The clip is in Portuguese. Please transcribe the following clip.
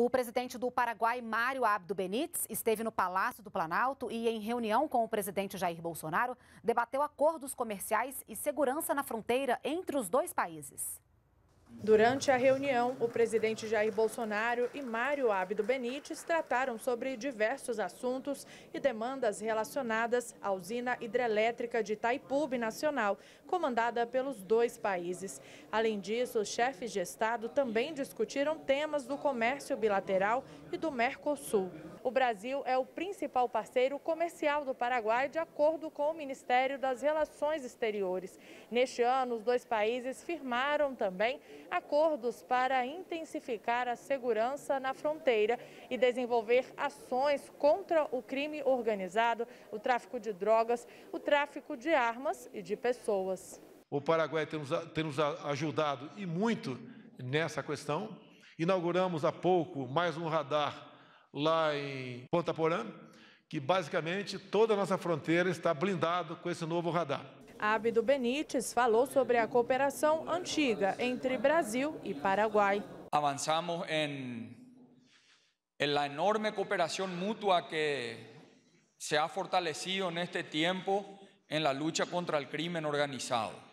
O presidente do Paraguai, Mário Abdo Benítez, esteve no Palácio do Planalto e, em reunião com o presidente Jair Bolsonaro, debateu acordos comerciais e segurança na fronteira entre os dois países. Durante a reunião, o presidente Jair Bolsonaro e Mário Ábido Benítez trataram sobre diversos assuntos e demandas relacionadas à usina hidrelétrica de Itaipu Nacional, comandada pelos dois países. Além disso, os chefes de Estado também discutiram temas do comércio bilateral e do Mercosul. O Brasil é o principal parceiro comercial do Paraguai, de acordo com o Ministério das Relações Exteriores. Neste ano, os dois países firmaram também acordos para intensificar a segurança na fronteira e desenvolver ações contra o crime organizado, o tráfico de drogas, o tráfico de armas e de pessoas. O Paraguai tem nos, ajudado e muito nessa questão. Inauguramos há pouco mais um radar lá em Ponta Porã, que basicamente toda a nossa fronteira está blindada com esse novo radar. Abido Benítez falou sobre la cooperación antiga entre Brasil y e Paraguay. Avanzamos en la enorme cooperación mutua que se ha fortalecido en este tiempo en la lucha contra el crimen organizado.